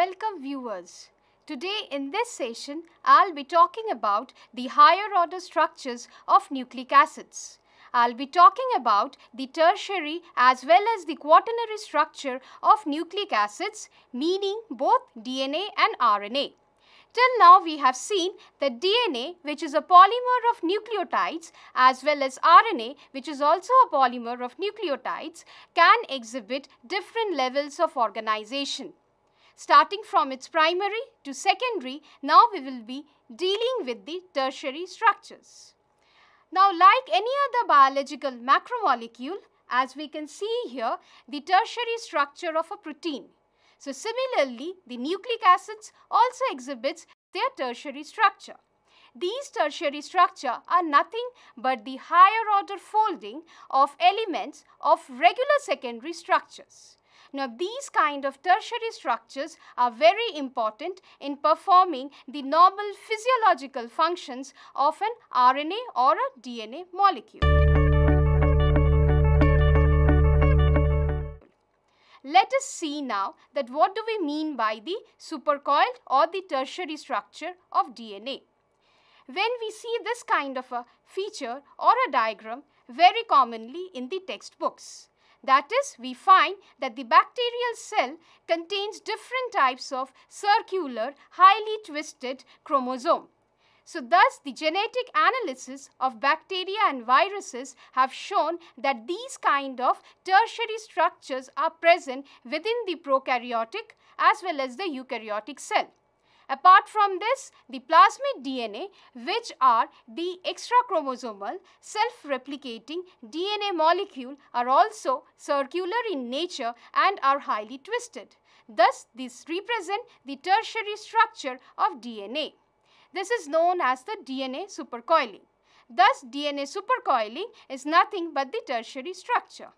welcome viewers. Today in this session, I'll be talking about the higher order structures of nucleic acids. I'll be talking about the tertiary as well as the quaternary structure of nucleic acids, meaning both DNA and RNA. Till now we have seen that DNA which is a polymer of nucleotides as well as RNA which is also a polymer of nucleotides can exhibit different levels of organization starting from its primary to secondary, now we will be dealing with the tertiary structures. Now like any other biological macromolecule, as we can see here, the tertiary structure of a protein. So similarly, the nucleic acids also exhibits their tertiary structure. These tertiary structure are nothing but the higher order folding of elements of regular secondary structures. Now these kind of tertiary structures are very important in performing the normal physiological functions of an RNA or a DNA molecule. Let us see now that what do we mean by the supercoiled or the tertiary structure of DNA. When we see this kind of a feature or a diagram very commonly in the textbooks. That is, we find that the bacterial cell contains different types of circular, highly twisted chromosome. So thus the genetic analysis of bacteria and viruses have shown that these kind of tertiary structures are present within the prokaryotic as well as the eukaryotic cell. Apart from this, the plasmid DNA which are the extra chromosomal self-replicating DNA molecule are also circular in nature and are highly twisted. Thus, this represent the tertiary structure of DNA. This is known as the DNA supercoiling. Thus, DNA supercoiling is nothing but the tertiary structure.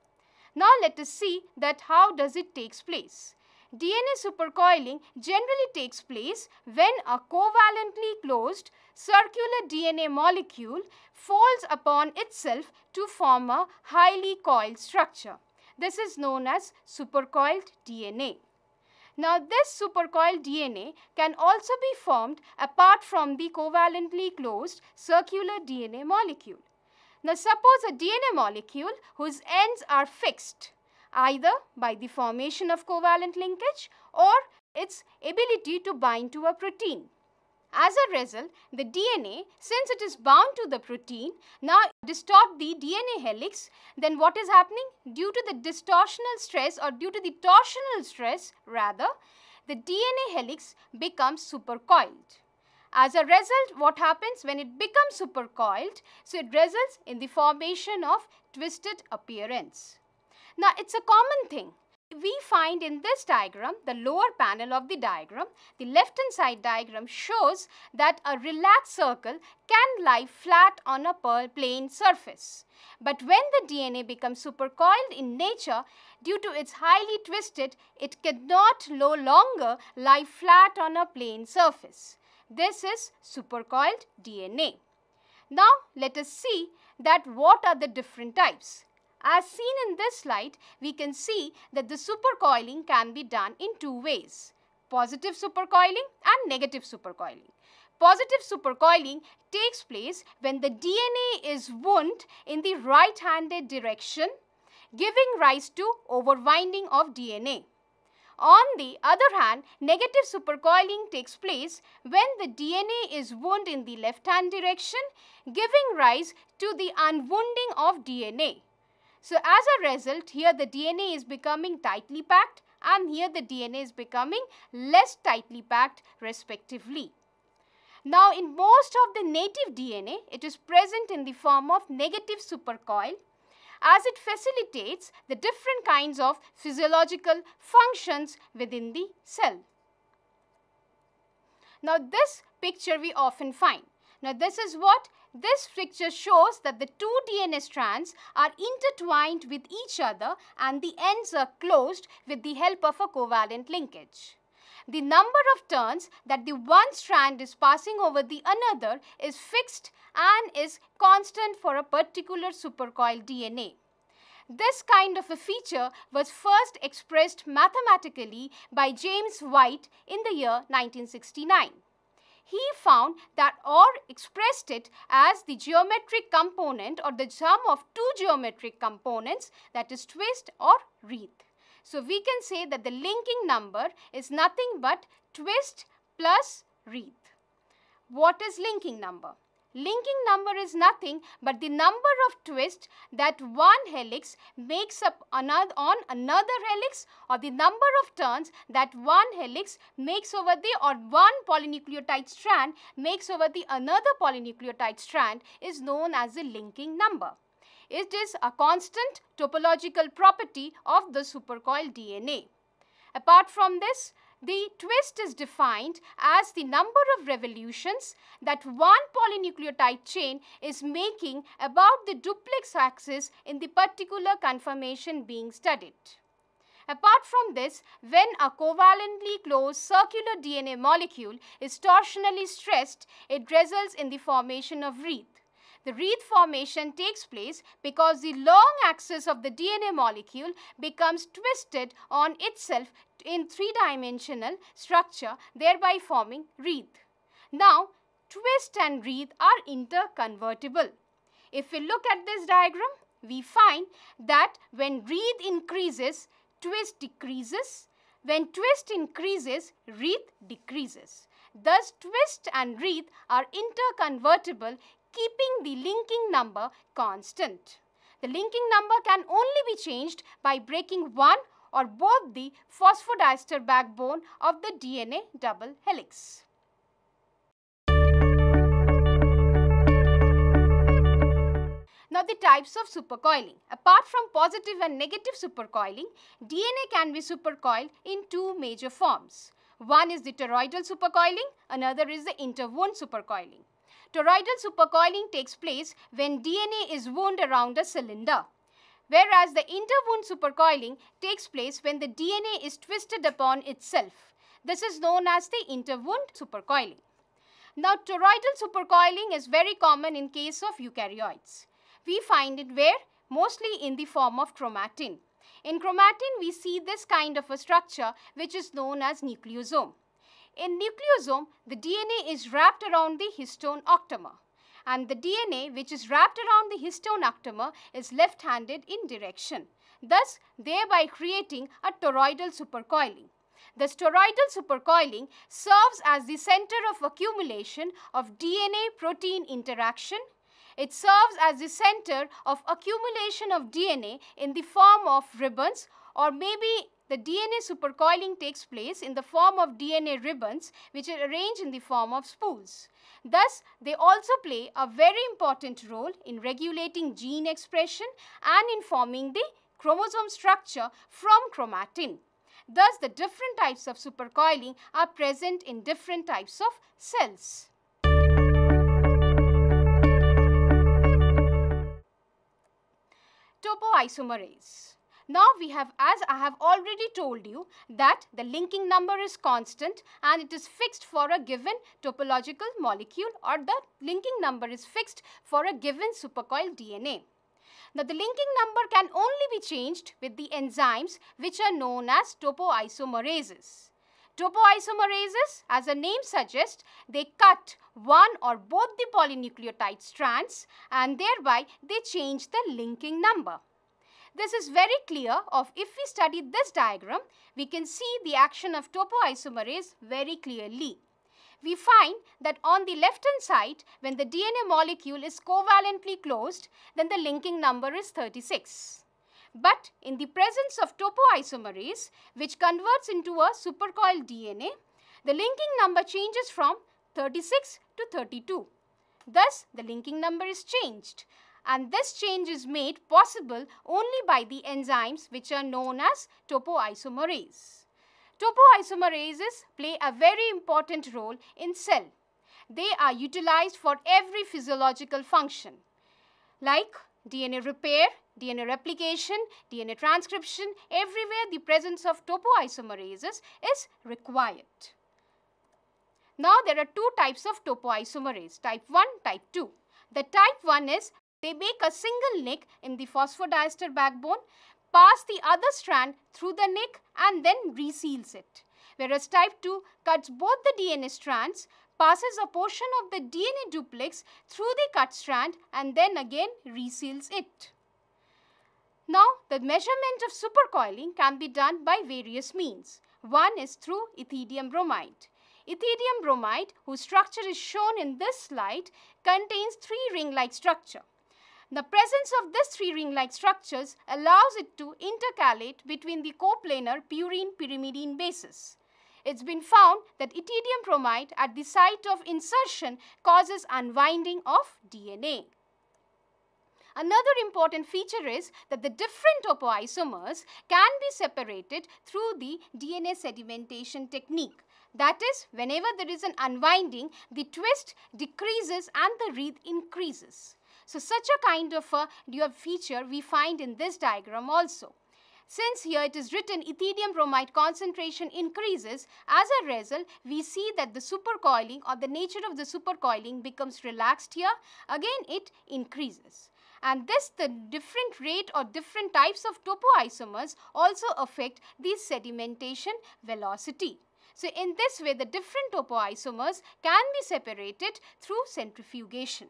Now, let us see that how does it takes place. DNA supercoiling generally takes place when a covalently closed circular DNA molecule folds upon itself to form a highly coiled structure. This is known as supercoiled DNA. Now this supercoiled DNA can also be formed apart from the covalently closed circular DNA molecule. Now suppose a DNA molecule whose ends are fixed either by the formation of covalent linkage or its ability to bind to a protein. As a result, the DNA, since it is bound to the protein, now distort the DNA helix. Then what is happening? Due to the distortional stress or due to the torsional stress rather, the DNA helix becomes supercoiled. As a result, what happens when it becomes supercoiled? So it results in the formation of twisted appearance. Now, it's a common thing. We find in this diagram, the lower panel of the diagram, the left hand side diagram shows that a relaxed circle can lie flat on a plane surface. But when the DNA becomes supercoiled in nature, due to its highly twisted, it cannot no longer lie flat on a plane surface. This is supercoiled DNA. Now let us see that what are the different types. As seen in this slide, we can see that the supercoiling can be done in two ways, positive supercoiling and negative supercoiling. Positive supercoiling takes place when the DNA is wound in the right-handed direction, giving rise to overwinding of DNA. On the other hand, negative supercoiling takes place when the DNA is wound in the left hand direction, giving rise to the unwounding of DNA. So as a result, here the DNA is becoming tightly packed and here the DNA is becoming less tightly packed respectively. Now in most of the native DNA, it is present in the form of negative supercoil as it facilitates the different kinds of physiological functions within the cell. Now this picture we often find. Now this is what this picture shows that the two DNA strands are intertwined with each other and the ends are closed with the help of a covalent linkage. The number of turns that the one strand is passing over the another is fixed and is constant for a particular supercoil DNA. This kind of a feature was first expressed mathematically by James White in the year 1969 he found that or expressed it as the geometric component or the sum of two geometric components that is twist or wreath. So we can say that the linking number is nothing but twist plus wreath. What is linking number? Linking number is nothing but the number of twists that one helix makes up another on another helix or the number of turns that one helix makes over the or one polynucleotide strand makes over the another polynucleotide strand is known as the linking number. It is a constant topological property of the supercoiled DNA. Apart from this, the twist is defined as the number of revolutions that one polynucleotide chain is making about the duplex axis in the particular conformation being studied. Apart from this, when a covalently closed circular DNA molecule is torsionally stressed, it results in the formation of wreath. The wreath formation takes place because the long axis of the DNA molecule becomes twisted on itself in three-dimensional structure thereby forming wreath. Now twist and wreath are interconvertible. If we look at this diagram, we find that when wreath increases, twist decreases. When twist increases, wreath decreases. Thus, twist and wreath are interconvertible keeping the linking number constant. The linking number can only be changed by breaking one or both the phosphodiester backbone of the DNA double helix. Now the types of supercoiling. Apart from positive and negative supercoiling, DNA can be supercoiled in two major forms. One is the toroidal supercoiling, another is the interwoven supercoiling. Toroidal supercoiling takes place when DNA is wound around a cylinder, whereas the interwound supercoiling takes place when the DNA is twisted upon itself. This is known as the interwound supercoiling. Now, toroidal supercoiling is very common in case of eukaryotes. We find it where? Mostly in the form of chromatin. In chromatin, we see this kind of a structure which is known as nucleosome. In nucleosome, the DNA is wrapped around the histone octamer and the DNA which is wrapped around the histone octamer is left-handed in direction, thus thereby creating a toroidal supercoiling. The toroidal supercoiling serves as the center of accumulation of DNA-protein interaction. It serves as the center of accumulation of DNA in the form of ribbons or maybe the DNA supercoiling takes place in the form of DNA ribbons which are arranged in the form of spools. Thus, they also play a very important role in regulating gene expression and in forming the chromosome structure from chromatin. Thus, the different types of supercoiling are present in different types of cells. Topoisomerase now we have, as I have already told you, that the linking number is constant and it is fixed for a given topological molecule or the linking number is fixed for a given supercoiled DNA. Now the linking number can only be changed with the enzymes which are known as topoisomerases. Topoisomerases, as the name suggests, they cut one or both the polynucleotide strands and thereby they change the linking number. This is very clear of if we study this diagram, we can see the action of topoisomerase very clearly. We find that on the left hand side, when the DNA molecule is covalently closed, then the linking number is 36. But in the presence of topoisomerase, which converts into a supercoiled DNA, the linking number changes from 36 to 32. Thus, the linking number is changed and this change is made possible only by the enzymes which are known as topoisomerase. Topoisomerases play a very important role in cell. They are utilized for every physiological function like DNA repair, DNA replication, DNA transcription, everywhere the presence of topoisomerases is required. Now there are two types of topoisomerase, type 1, type 2. The type 1 is they make a single nick in the phosphodiester backbone, pass the other strand through the nick and then reseals it. Whereas type 2 cuts both the DNA strands, passes a portion of the DNA duplex through the cut strand and then again reseals it. Now, the measurement of supercoiling can be done by various means. One is through ethidium bromide. Ethidium bromide, whose structure is shown in this slide, contains three ring-like structure. The presence of this three ring-like structures allows it to intercalate between the coplanar purine-pyrimidine bases. It's been found that itidium bromide at the site of insertion causes unwinding of DNA. Another important feature is that the different topoisomers can be separated through the DNA sedimentation technique. That is, whenever there is an unwinding, the twist decreases and the wreath increases. So such a kind of a dual feature we find in this diagram also. Since here it is written ethidium bromide concentration increases, as a result, we see that the supercoiling or the nature of the supercoiling becomes relaxed here. Again, it increases. And this, the different rate or different types of topoisomers also affect the sedimentation velocity. So, in this way, the different topoisomers can be separated through centrifugation.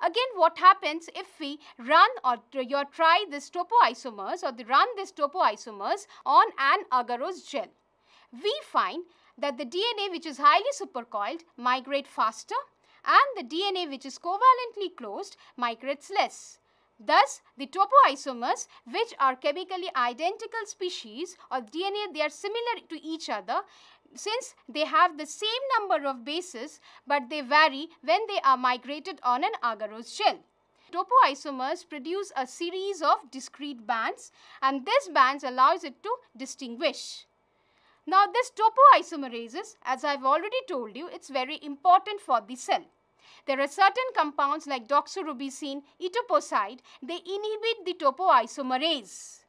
Again, what happens if we run or you try this topoisomers or run this topoisomers on an agarose gel? We find that the DNA which is highly supercoiled migrate faster and the DNA which is covalently closed migrates less. Thus, the topoisomers, which are chemically identical species of DNA, they are similar to each other since they have the same number of bases but they vary when they are migrated on an agarose shell. Topoisomers produce a series of discrete bands and this bands allows it to distinguish. Now this topoisomerases, as I've already told you, it's very important for the cell. There are certain compounds like doxorubicin, etoposide, they inhibit the topoisomerase.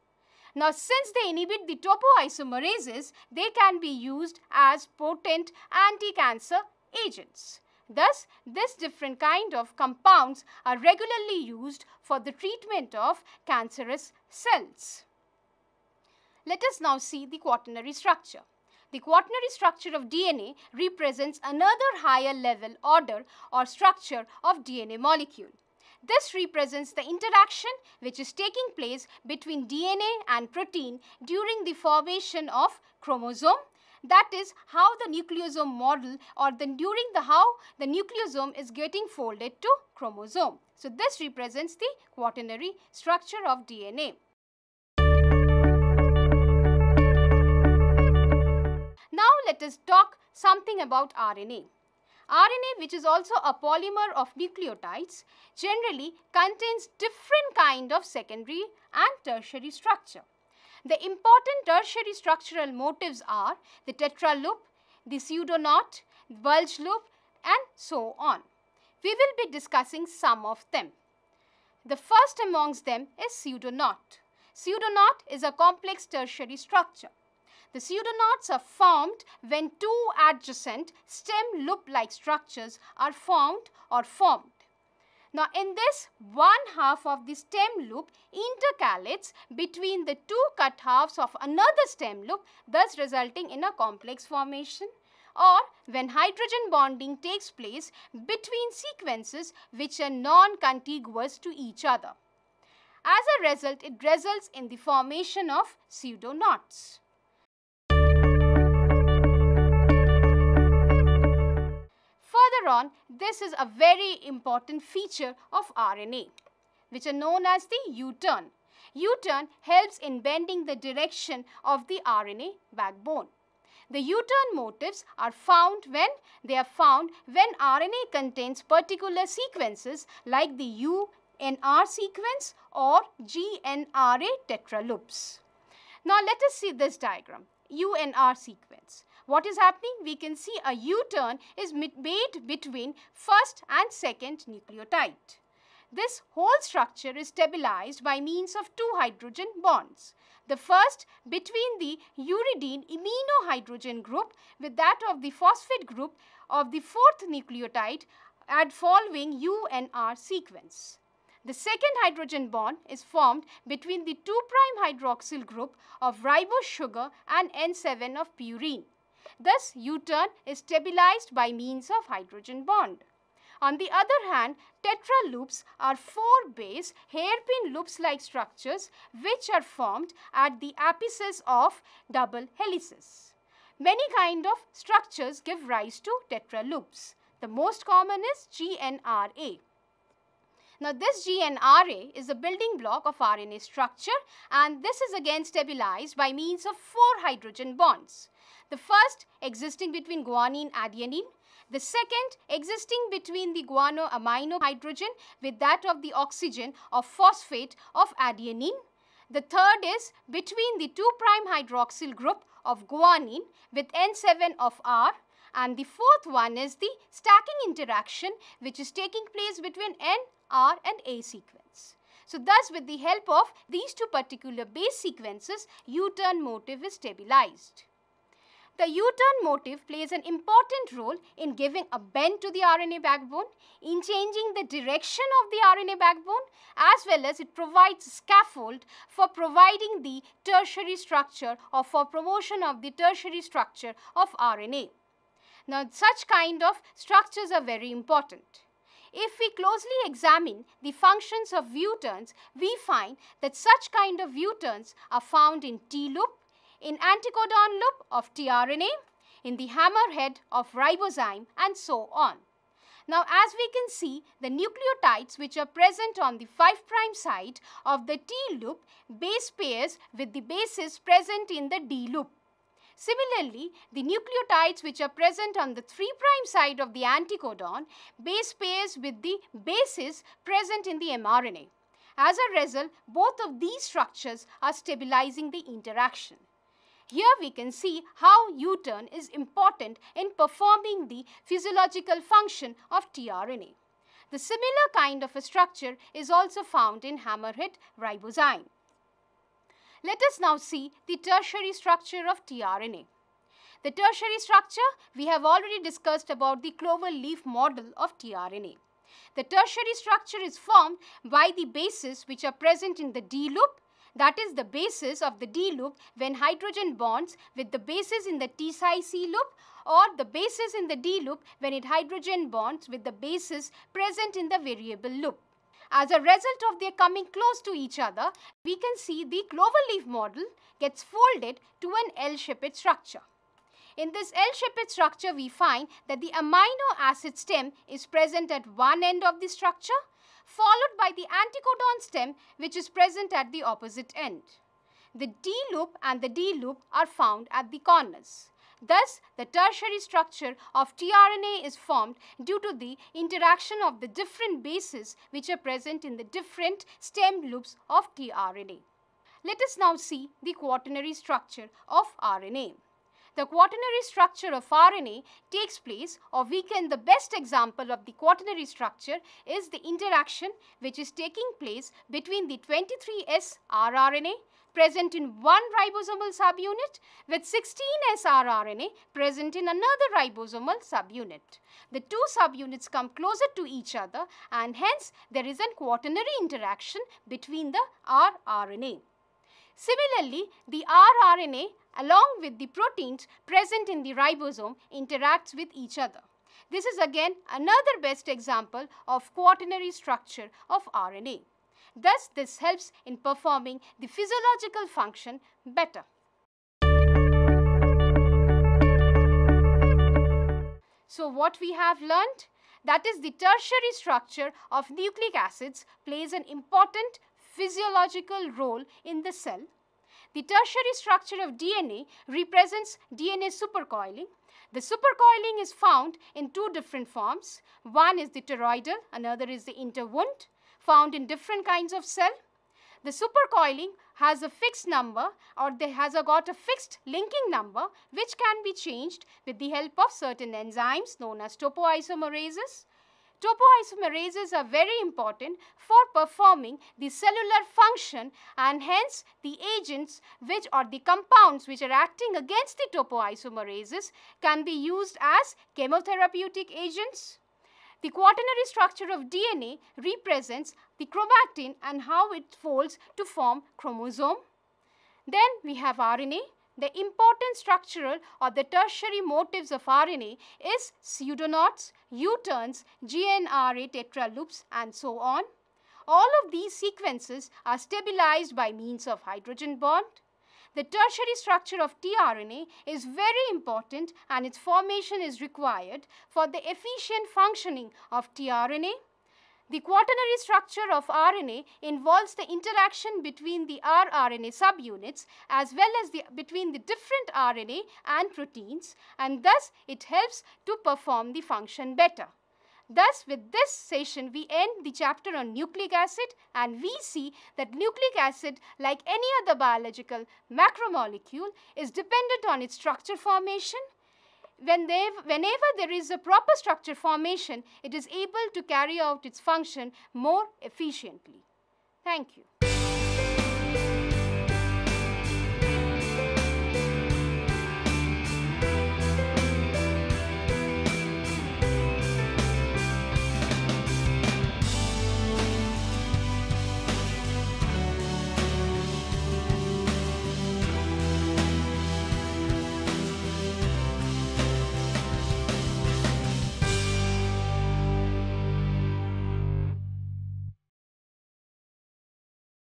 Now, since they inhibit the topoisomerases, they can be used as potent anti-cancer agents. Thus, this different kind of compounds are regularly used for the treatment of cancerous cells. Let us now see the quaternary structure. The quaternary structure of DNA represents another higher level order or structure of DNA molecule. This represents the interaction which is taking place between DNA and protein during the formation of chromosome. That is how the nucleosome model or the during the how the nucleosome is getting folded to chromosome. So this represents the quaternary structure of DNA. let us talk something about RNA. RNA which is also a polymer of nucleotides generally contains different kind of secondary and tertiary structure. The important tertiary structural motifs are the tetra loop, the pseudonaut, bulge loop and so on. We will be discussing some of them. The first amongst them is pseudonaut. Pseudonaut is a complex tertiary structure. The pseudonauts are formed when two adjacent stem loop-like structures are formed or formed. Now in this one half of the stem loop intercalates between the two cut halves of another stem loop thus resulting in a complex formation or when hydrogen bonding takes place between sequences which are non-contiguous to each other. As a result, it results in the formation of knots. on, this is a very important feature of RNA, which are known as the U-turn. U-turn helps in bending the direction of the RNA backbone. The U-turn motifs are found when they are found when RNA contains particular sequences like the UNR sequence or GNRA tetraloops. Now let us see this diagram, UNR sequence what is happening? We can see a U-turn is made between first and second nucleotide. This whole structure is stabilized by means of two hydrogen bonds. The first between the uridine imino hydrogen group with that of the phosphate group of the fourth nucleotide at following UNR sequence. The second hydrogen bond is formed between the 2' hydroxyl group of ribose sugar and N7 of purine. Thus, U-turn is stabilized by means of hydrogen bond. On the other hand, tetra loops are four base hairpin loops like structures which are formed at the apices of double helices. Many kind of structures give rise to tetra loops. The most common is GNRA. Now this GNRA is the building block of RNA structure and this is again stabilized by means of four hydrogen bonds. The first existing between guanine adenine. The second existing between the guano amino hydrogen with that of the oxygen or phosphate of adenine. The third is between the 2' hydroxyl group of guanine with N7 of R and the fourth one is the stacking interaction which is taking place between N, R and A sequence. So thus with the help of these two particular base sequences, U-turn motif is stabilized. The U-turn motif plays an important role in giving a bend to the RNA backbone, in changing the direction of the RNA backbone as well as it provides scaffold for providing the tertiary structure or for promotion of the tertiary structure of RNA. Now such kind of structures are very important. If we closely examine the functions of U-turns, we find that such kind of U-turns are found in T-loop, in anticodon loop of tRNA, in the hammerhead of ribozyme and so on. Now as we can see, the nucleotides which are present on the 5' side of the T loop base pairs with the bases present in the D loop. Similarly, the nucleotides which are present on the 3' side of the anticodon base pairs with the bases present in the mRNA. As a result, both of these structures are stabilizing the interaction. Here we can see how U-turn is important in performing the physiological function of tRNA. The similar kind of a structure is also found in hammerhead ribozyme. Let us now see the tertiary structure of tRNA. The tertiary structure, we have already discussed about the clover leaf model of tRNA. The tertiary structure is formed by the bases which are present in the D loop that is the basis of the D loop when hydrogen bonds with the bases in the T psi C loop or the bases in the D loop when it hydrogen bonds with the bases present in the variable loop. As a result of their coming close to each other, we can see the clover leaf model gets folded to an L-shaped structure. In this L-shaped structure, we find that the amino acid stem is present at one end of the structure followed by the anticodon stem which is present at the opposite end. The D loop and the D loop are found at the corners. Thus, the tertiary structure of tRNA is formed due to the interaction of the different bases which are present in the different stem loops of tRNA. Let us now see the quaternary structure of RNA. The quaternary structure of RNA takes place or we can the best example of the quaternary structure is the interaction which is taking place between the 23S rRNA present in one ribosomal subunit with 16S rRNA present in another ribosomal subunit. The two subunits come closer to each other and hence there is a quaternary interaction between the rRNA. Similarly, the rRNA along with the proteins present in the ribosome interacts with each other. This is again another best example of quaternary structure of RNA. Thus, this helps in performing the physiological function better. So what we have learned? That is the tertiary structure of nucleic acids plays an important physiological role in the cell. The tertiary structure of DNA represents DNA supercoiling. The supercoiling is found in two different forms. One is the toroidal, another is the interwound, found in different kinds of cell. The supercoiling has a fixed number or they has a got a fixed linking number which can be changed with the help of certain enzymes known as topoisomerases. Topoisomerases are very important for performing the cellular function and hence the agents which are the compounds which are acting against the topoisomerases can be used as chemotherapeutic agents. The quaternary structure of DNA represents the chromatin and how it folds to form chromosome. Then we have RNA the important structural or the tertiary motifs of RNA is pseudonauts, U-turns, GNRA tetra loops and so on. All of these sequences are stabilized by means of hydrogen bond. The tertiary structure of tRNA is very important and its formation is required for the efficient functioning of tRNA. The quaternary structure of RNA involves the interaction between the rRNA subunits as well as the, between the different RNA and proteins and thus it helps to perform the function better. Thus, with this session, we end the chapter on nucleic acid and we see that nucleic acid, like any other biological macromolecule, is dependent on its structure formation, when whenever there is a proper structure formation, it is able to carry out its function more efficiently. Thank you.